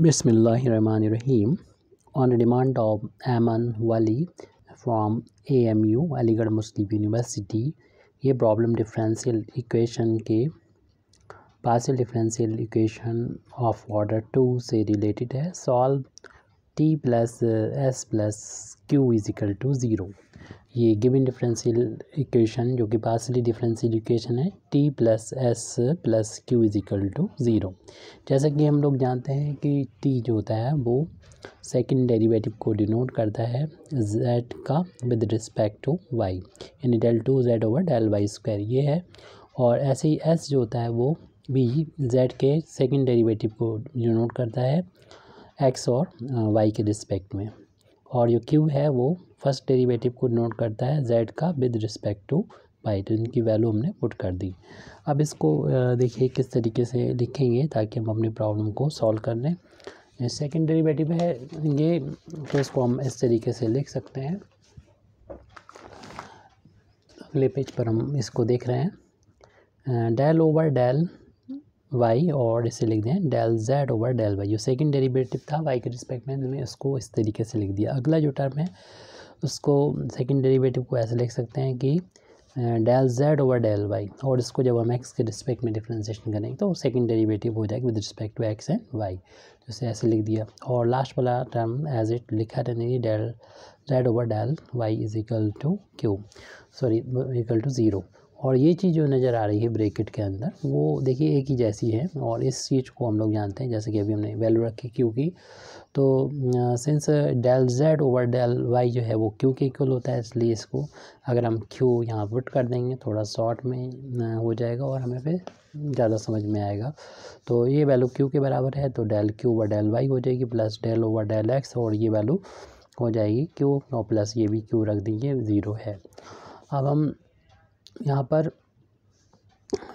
on On demand of Aman Aman Wali M U Aligarh Muslim University ये problem differential equation के partial differential equation of order two से related है solve T plus S plus Q is equal to zero ये given differential equation जो कि partial differential equation है T plus S plus Q is equal to zero जैसा कि हम लोग जानते हैं कि टी जो होता है वो सेकेंड डेरिवेटिव को डिनोट करता है जेड का विद रिस्पेक्ट टू वाई यानी del two Z over del Y square ये है और ऐसे ही एस जो होता है वो भी जेड के सेकेंड डेरिवेटिव को डिनोट करता है एक्स और वाई के रिस्पेक्ट में और जो क्यू है वो फर्स्ट डेरिवेटिव को नोट करता है जेड का विद रिस्पेक्ट टू वाई तो इनकी वैल्यू हमने पुट कर दी अब इसको देखिए किस तरीके से लिखेंगे ताकि हम अपनी प्रॉब्लम को सॉल्व कर लें सेकेंड डेरीवेटिव है ये तो इसको हम इस तरीके से लिख सकते हैं अगले पेज पर हम इसको देख रहे हैं डेल ओवर डेल वाई और इसे लिख दें del Z over del Y जो सेकंड डेरीवेटिव था वाई के रिस्पेक्ट में हमने उसको इस तरीके से लिख दिया अगला जो टर्म है उसको सेकेंड डेरीवेटिव को ऐसे लिख सकते हैं कि del Z over del Y और इसको जब हम एक्स के रिस्पेक्ट में डिफ्रेंसिएशन करेंगे तो सेकंड डेरीवेटिव हो जाएगा with respect to X and Y इसे ऐसे लिख दिया और लास्ट वाला टर्म एज इट लिखा था नहीं del Z over del Y is equal to Q sorry equal to zero और ये चीज़ जो नज़र आ रही है ब्रेकेट के अंदर वो देखिए एक ही जैसी है और इस चीज़ को हम लोग जानते हैं जैसे कि अभी हमने वैल्यू रखी क्यू की तो since del Z over del Y जो है वो क्यू के इक्वल होता है इसलिए इसको अगर हम क्यू यहाँ पुट कर देंगे थोड़ा शॉर्ट में हो जाएगा और हमें फिर ज़्यादा समझ में आएगा तो ये वैल्यू क्यू के बराबर है तो del Q over del Y हो जाएगी plus del over del X और ये वैल्यू हो जाएगी क्यू और प्लस ये भी क्यू रख दीजिए ज़ीरो है अब हम यहाँ पर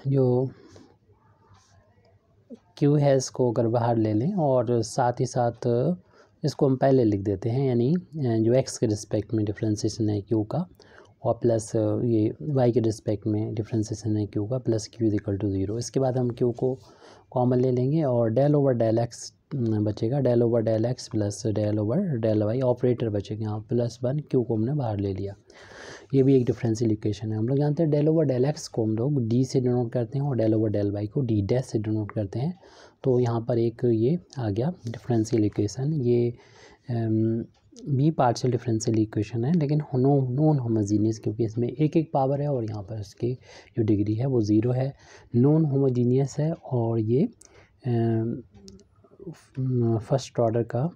जो क्यू है इसको अगर बाहर ले लें और साथ ही साथ इसको हम पहले लिख देते हैं यानी जो एक्स के रिस्पेक्ट में डिफ्रेंसीसन है क्यू का और प्लस ये वाई के रिस्पेक्ट में डिफ्रेंसीसन है क्यू का plus Q equal to zero इसके बाद हम क्यू को कॉमन ले लेंगे और डेल ओवर डेल एक्स बचेगा del over del X plus del over del Y operator बचेगा यहाँ प्लस वन क्यू को हमने बाहर ले लिया ये भी एक डिफरेंशियल इक्वेशन है हम लोग जानते हैं डेल ओवर डेल एक्स को हम लोग डी से डिनोट करते हैं और डेल ओवर डेल वाई को डी डैश से डिनोट करते हैं तो यहाँ पर एक ये आ गया डिफरेंशियल इक्वेशन ये भी पार्शियल डिफरेंशियल इक्वेशन है लेकिन नो नॉन होमोजीनियस क्योंकि इसमें एक एक पावर है और यहाँ पर इसकी जो डिग्री है वो ज़ीरो है नॉन होमोजीनियस है और ये फर्स्ट ऑर्डर का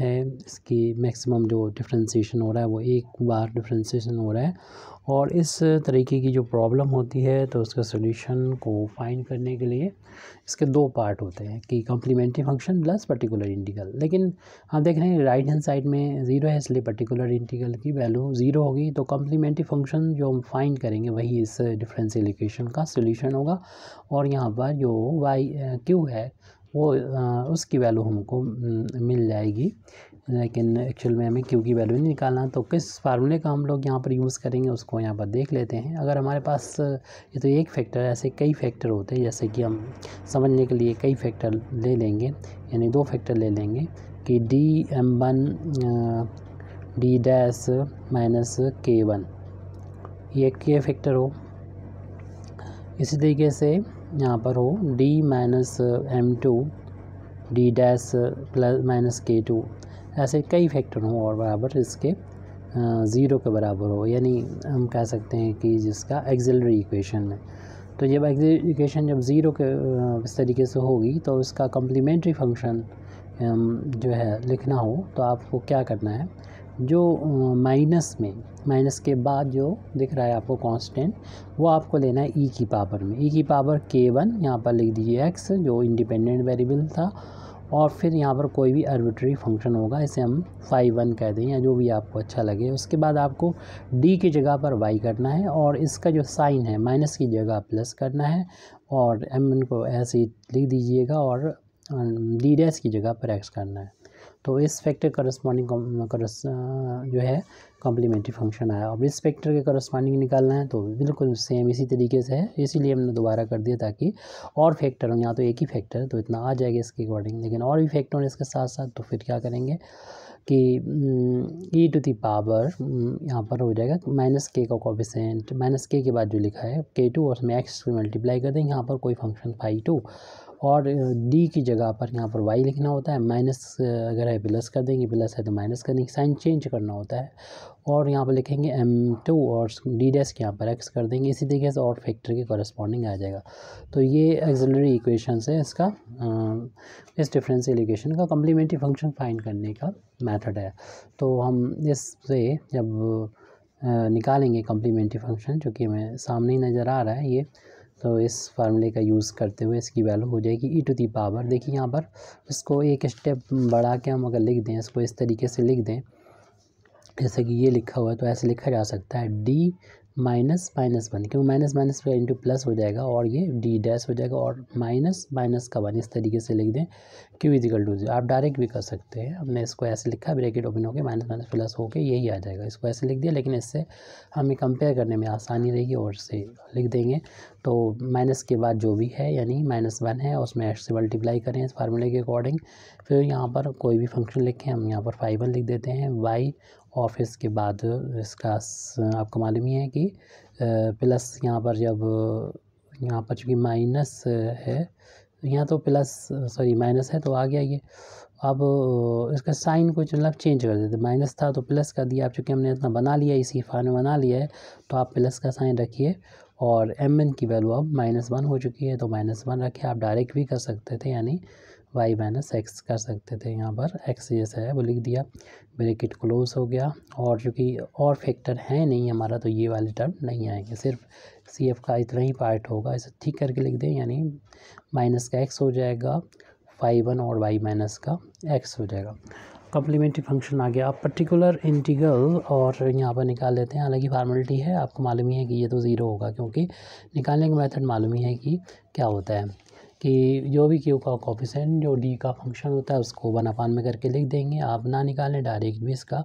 है इसकी मैक्सिमम जो डिफ्रेंसीशन हो रहा है वो एक बार डिफ्रेंसीशन हो रहा है और इस तरीके की जो प्रॉब्लम होती है तो उसका सोल्यूशन को फाइंड करने के लिए इसके दो पार्ट होते हैं कि complementary function plus particular integral लेकिन आप देख रहे हैं राइट हैंड साइड में ज़ीरो है इसलिए पर्टिकुलर इंटीगल की वैल्यू ज़ीरो होगी तो कम्प्लीमेंट्री फंक्शन जो हम फाइंड करेंगे वही इस डिफ्रेंशियल इक्वेशन का सोल्यूशन होगा और यहाँ पर जो वाई क्यू है वो उसकी वैल्यू हमको मिल जाएगी लेकिन एक्चुअल में हमें क्यू की वैल्यू नहीं निकालना तो किस फार्मूले का हम लोग यहाँ पर यूज़ करेंगे उसको यहाँ पर देख लेते हैं अगर हमारे पास ये तो एक फैक्टर ऐसे कई फैक्टर होते हैं जैसे कि हम समझने के लिए कई फैक्टर ले लेंगे यानी दो फैक्टर ले लेंगे कि D M one D dash minus K one ये के फैक्टर हो इसी तरीके से यहाँ पर हो d minus M two D dash plus minus K two ऐसे कई फैक्टर हों और बराबर इसके ज़ीरो के बराबर हो यानी हम कह सकते हैं कि जिसका एक्जलरी इक्वेशन में तो जब एक्जिलरी इक्वेशन जब ज़ीरो के इस तरीके से होगी तो उसका कम्प्लीमेंट्री फंक्शन जो है लिखना हो तो आपको क्या करना है जो माइनस में माइनस के बाद जो दिख रहा है आपको कांस्टेंट वो आपको लेना है ई e की पावर में ई e की पावर के वन यहाँ पर लिख दीजिए एक्स जो इंडिपेंडेंट वेरिएबल था और फिर यहाँ पर कोई भी आर्बिट्री फंक्शन होगा इसे हम फाइव वन कह दें या जो भी आपको अच्छा लगे उसके बाद आपको डी की जगह पर वाई करना है और इसका जो साइन है माइनस की जगह प्लस करना है और एम को ऐसे ही लिख दीजिएगा और डी डैस की जगह पर एक्स करना है तो इस फैक्टर करस्पॉन्डिंग करस जो है कॉम्प्लीमेंट्री फंक्शन आया अब इस फैक्टर के करस्पॉन्डिंग निकालना है तो बिल्कुल सेम इसी तरीके से है इसीलिए हमने दोबारा कर दिया ताकि और फैक्टर हों यहाँ तो एक ही फैक्टर है तो इतना आ जाएगा इसके अकॉर्डिंग लेकिन और भी फैक्टर होने इसके साथ साथ तो फिर क्या करेंगे कि ई टू दी पावर यहाँ पर हो जाएगा माइनस के का कॉफिशेंट माइनस के के बाद जो लिखा है के टू और उसमें एक्स मल्टीप्लाई कर देंगे यहाँ पर कोई फंक्शन फाई टू और डी की जगह पर यहाँ पर वाई लिखना होता है माइनस अगर है प्लस कर देंगे प्लस है तो माइनस कर देंगे साइन चेंज करना होता है और यहाँ पर लिखेंगे एम टू और डी डेस्क के यहाँ पर एक्स कर देंगे इसी तरीके से और फैक्टर के कॉरस्पॉन्डिंग आ जाएगा तो ये एक्जलरी इक्वेशन है इसका इस डिफरेंशियल इक्वेशन का कम्प्लीमेंट्री फंक्शन फाइंड करने का मैथड है तो हम इससे जब निकालेंगे कम्प्लीमेंट्री फंक्शन जो कि हमें सामने ही नज़र आ रहा है ये तो इस फार्मूले का यूज़ करते हुए इसकी वैल्यू हो जाएगी ई टू दी पावर देखिए यहाँ पर इसको एक स्टेप बढ़ा के हम अगर लिख दें इसको इस तरीके से लिख दें जैसे कि ये लिखा हुआ है तो ऐसे लिखा जा सकता है डी माइनस माइनस वन क्योंकि माइनस माइनस का इंटू प्लस हो जाएगा और ये डी डैश हो जाएगा और माइनस माइनस का वन इस तरीके से लिख दें क्यू इजिकल टू जीरो आप डायरेक्ट भी कर सकते हैं हमने इसको ऐसे लिखा ब्रैकेट ओपन होकर माइनस माइनस प्लस होके यही आ जाएगा इसको ऐसे लिख दिया लेकिन इससे हमें कंपेयर करने में आसानी रहेगी और इसे लिख देंगे तो माइनस के बाद जो भी है यानी माइनस वन है उसमें एक्स से मल्टीप्लाई करें इस फार्मूले के अकॉर्डिंग फिर यहाँ पर कोई भी फंक्शन लिखें हम यहाँ पर फाइव वन लिख देते हैं वाई और फिर इसके बाद इसका आपको मालूम ही है कि प्लस यहाँ पर जब यहाँ पर चूँकि माइनस है यहाँ तो प्लस सॉरी माइनस है तो आ गया ये अब इसका साइन कुछ मतलब चेंज कर देते माइनस था तो प्लस कर दिया आप चूँकि हमने इतना बना लिया इसी फार में बना लिया है तो आप प्लस का साइन रखिए और एम एन की वैल्यू अब माइनस वन हो चुकी है तो माइनस वन रखे आप डायरेक्ट भी कर सकते थे यानी वाई माइनस एक्स कर सकते थे यहाँ पर एक्स जैसा है वो लिख दिया ब्रेकेट क्लोज हो गया और चूँकि और फैक्टर हैं नहीं हमारा तो ये वाले टर्म नहीं आएंगे सिर्फ सी एफ का इतना ही पार्ट होगा इसे ठीक करके लिख दें यानी माइनस का एक्स हो जाएगा फाइव वन और वाई माइनस का एक्स हो जाएगा कम्प्लीमेंट्री फंक्शन आ गया आप पर्टिकुलर इंटीगल और यहाँ पर निकाल लेते हैं हालांकि फार्मेलिटी है आपको मालूम ही है कि ये तो ज़ीरो होगा क्योंकि निकालने का मेथड मालूम ही है कि क्या होता है कि जो भी क्यू का कॉपिसेंट जो डी का फंक्शन होता है उसको वन अपान में करके लिख देंगे आप ना निकालें डायरेक्ट भी इसका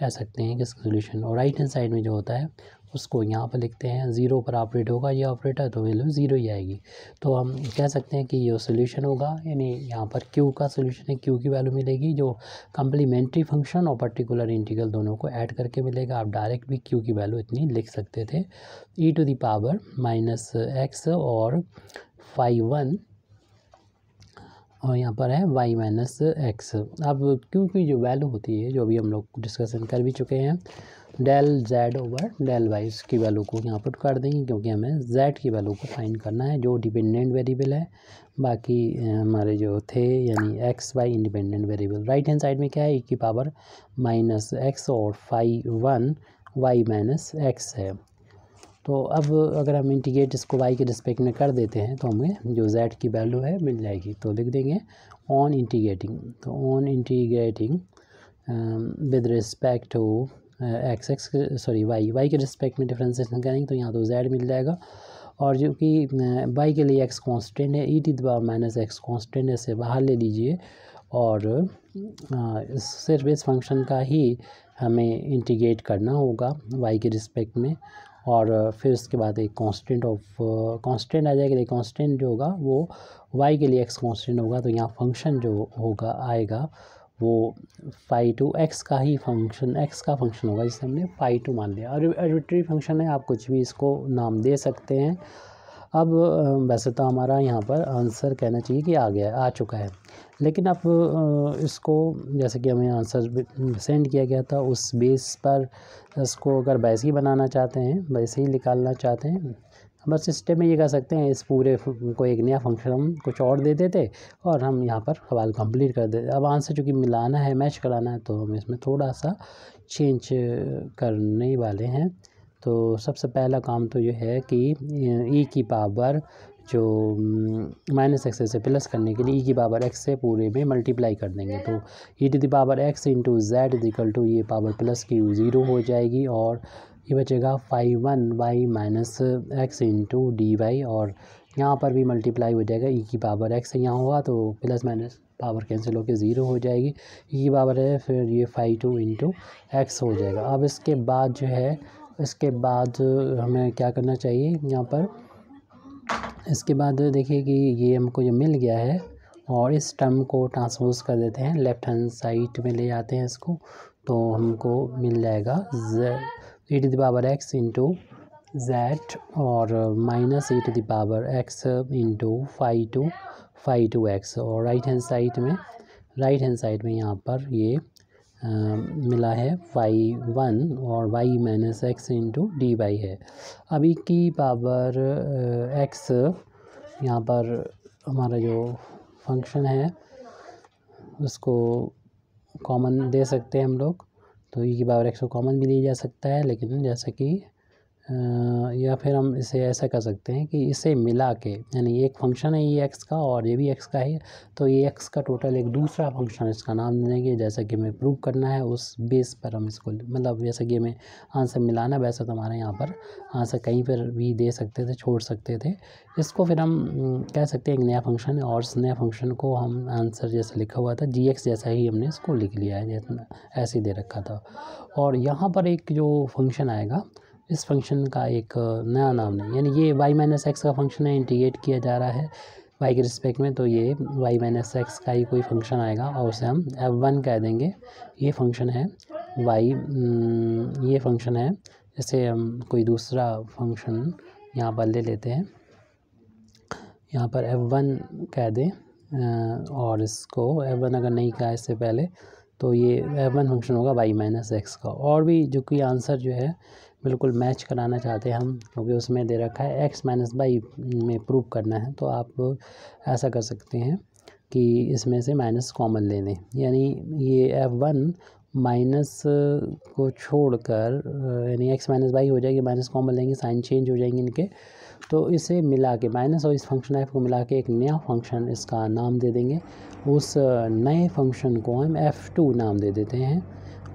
कह सकते हैं कि इसका सोल्यूशन और राइट हैंड साइड में जो होता है उसको यहाँ पर लिखते हैं ज़ीरो पर ऑपरेट होगा ये ऑपरेटर तो वैल्यू ज़ीरो ही आएगी तो हम कह सकते हैं कि ये सोल्यूशन होगा यानी यहाँ पर क्यू का सोल्यूशन है क्यू की वैल्यू मिलेगी जो कम्प्लीमेंट्री फंक्शन और पर्टिकुलर इंटीग्रल दोनों को ऐड करके मिलेगा आप डायरेक्ट भी क्यू की वैल्यू इतनी लिख सकते थे E to the power minus X और फाइव वन और यहाँ पर है y माइनस एक्स अब क्योंकि जो वैल्यू होती है जो अभी हम लोग डिस्कशन कर भी चुके हैं del Z over del Y की वैल्यू को यहाँ पुट कर देंगे क्योंकि हमें जेड की वैल्यू को फाइन करना है जो डिपेंडेंट वेरिएबल है बाकी हमारे जो थे यानी X Y independent variable right hand side में क्या है ई e की पावर माइनस एक्स और phi one Y minus X है तो अब अगर हम इंटीग्रेट इसको वाई के रिस्पेक्ट में कर देते हैं तो हमें जो जेड की वैल्यू है मिल जाएगी तो लिख देंगे ऑन इंटीग्रेटिंग तो on integrating with respect to X X sorry Y Y के रिस्पेक्ट में डिफ्रेंसेशन करेंगे तो यहाँ तो जेड मिल जाएगा और जो कि वाई के लिए एक्स कॉन्सटेंट है E to the power minus X constant है इसे बाहर ले लीजिए और सिर्फ इस फंक्शन का ही हमें इंटीग्रेट करना होगा वाई के रिस्पेक्ट में और फिर उसके बाद एक कांस्टेंट ऑफ कांस्टेंट आ जाएगा कांस्टेंट जो होगा वो वाई के लिए एक्स कांस्टेंट होगा तो यहाँ फंक्शन जो होगा आएगा वो फाई टू एक्स का ही फंक्शन एक्स का फंक्शन होगा जिसे हमने फाई टू मान लिया और एडिटरी फंक्शन है आप कुछ भी इसको नाम दे सकते हैं अब वैसे तो हमारा यहाँ पर आंसर कहना चाहिए कि आ गया आ चुका है लेकिन अब इसको जैसे कि हमें आंसर सेंड किया गया था उस बेस पर इसको अगर वैसे ही बनाना चाहते हैं वैसे ही निकालना चाहते हैं हम बस सिस्टम में ये कह सकते हैं इस पूरे को एक नया फंक्शन हम कुछ और दे देते और हम यहाँ पर सवाल कंप्लीट कर देते अब आंसर चूँकि मिलाना है मैच कराना है तो हम इसमें थोड़ा सा चेंज करने वाले हैं तो सबसे पहला काम तो ये है कि ई e की पावर जो माइनस एक्स से प्लस करने के लिए ई e की पावर एक्स से पूरे में मल्टीप्लाई कर देंगे तो E to the power X into Z is equal to ये पावर प्लस की ज़ीरो हो जाएगी और ये बचेगा phi one Y minus X into D Y और यहाँ पर भी मल्टीप्लाई हो जाएगा ई की पावर एक्स यहाँ हुआ तो प्लस माइनस पावर कैंसिल होकर ज़ीरो हो जाएगी ई की पावर है फिर ये फाइव टू इंटू एक्स हो जाएगा अब इसके बाद जो है इसके बाद हमें क्या करना चाहिए यहाँ पर इसके बाद देखिए कि ये हमको जो मिल गया है और इस टर्म को ट्रांसपोज कर देते हैं लेफ्ट हैंड साइड में ले जाते हैं इसको तो हमको मिल जाएगा E to the power X into Z और minus E to the power X into phi two phi two X और राइट हैंड साइड में राइट हैंड साइड में यहाँ पर ये आ, um, मिला है वाई वन और Y minus X into D Y है अभी की पावर एक्स uh, यहाँ पर हमारा जो फंक्शन है उसको कॉमन दे सकते हैं हम लोग तो ई की पावर एक्स को कॉमन भी लिया जा सकता है लेकिन जैसा कि या फिर हम इसे ऐसा कर सकते हैं कि इसे मिला के यानी एक फंक्शन है ये एक्स का और ये भी एक्स का है तो ये एक्स का टोटल एक दूसरा फंक्शन इसका नाम देंगे जैसा कि हमें प्रूव करना है उस बेस पर हम इसको मतलब जैसा कि हमें आंसर मिलाना वैसा तो हमारे यहाँ पर आंसर कहीं पर भी दे सकते थे छोड़ सकते थे इसको फिर हम कह सकते हैं एक नया फंक्शन है और नया फंक्शन को हम आंसर जैसा लिखा हुआ था जी एक्स जैसा ही हमने इसको लिख लिया है ऐसे ही दे रखा था और यहाँ पर एक जो फंक्शन आएगा इस फंक्शन का एक नया नाम नहीं यानी ये वाई माइनस एक्स का फंक्शन है इंटीग्रेट किया जा रहा है वाई के रिस्पेक्ट में तो ये वाई माइनस एक्स का ही कोई फंक्शन आएगा और उसे हम एफ वन कह देंगे ये फंक्शन है वाई ये फंक्शन है जैसे हम कोई दूसरा फंक्शन यहाँ पर ले लेते हैं यहाँ पर एफ वन कह दें और इसको एफ वन अगर नहीं कहा इससे पहले तो ये एफ वन फंक्शन होगा वाई माइनस एक्स का और भी जो कि आंसर जो है बिल्कुल मैच कराना चाहते हैं हम क्योंकि उसमें दे रखा है एक्स माइनस बाई में प्रूव करना है तो आप ऐसा कर सकते हैं कि इसमें से माइनस कॉमन ले लें यानी ये एफ वन माइनस को छोड़कर यानी एक्स माइनस बाई हो जाएगी माइनस कॉमन लेंगे साइन चेंज हो जाएंगे इनके तो इसे मिला के माइनस और इस फंक्शन एफ को मिला के एक नया फंक्शन इसका नाम दे देंगे उस नए फंक्शन को हम एफ़ टू नाम दे देते हैं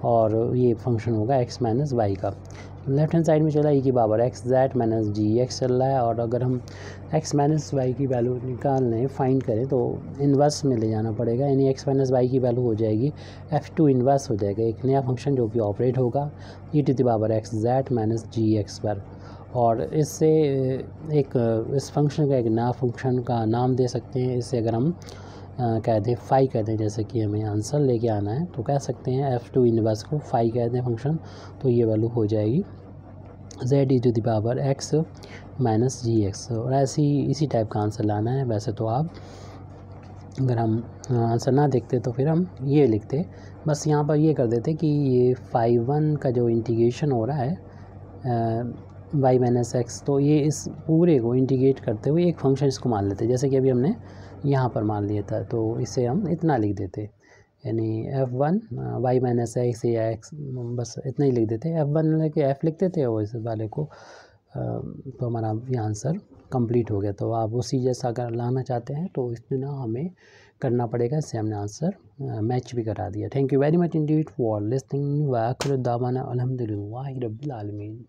और ये फंक्शन होगा एक्स माइनस वाई का लेफ्ट हैंड साइड में चला ई की power X Z minus G X चल रहा है और अगर हम एक्स माइनस वाई की वैल्यू निकाल लें फाइंड करें तो इन्वर्स में ले जाना पड़ेगा यानी एक्स माइनस वाई की वैल्यू हो जाएगी एफ टू इन्वर्स हो जाएगा एक नया फंक्शन जो कि ऑपरेट होगा E to power X Z minus G X पर और इससे एक इस फंक्शन का एक नया फंक्शन का नाम दे सकते हैं इससे अगर हम कह दें फाई कह दें जैसे कि हमें आंसर लेके आना है तो कह सकते हैं एफ़ टू इनवर्स को फाई कह दें फंक्शन तो ये वैल्यू हो जाएगी Z is the power X minus G X और ऐसी इसी टाइप का आंसर लाना है वैसे तो आप अगर हम आंसर ना देखते तो फिर हम ये लिखते बस यहाँ पर ये कर देते कि ये फाइव वन का जो इंटीग्रेशन हो रहा है वाई माइनस एक्स तो ये इस पूरे को इंटीग्रेट करते हुए एक फंक्शन इसको मान लेते जैसे कि अभी हमने यहाँ पर मान लिया था तो इसे हम इतना लिख देते यानी F one Y minus X या एक्स बस इतना ही लिख देते एफ़ वन लेके एफ़ लिखते थे और इस वाले को तो हमारा ये आंसर कंप्लीट हो गया तो आप उसी जैसा अगर लाना चाहते हैं तो इसमें ना हमें करना पड़ेगा इससे हमने आंसर मैच भी करा दिया thank you very much indeed for listening वाखर दामाना अलहमदिल्ला रबालमीन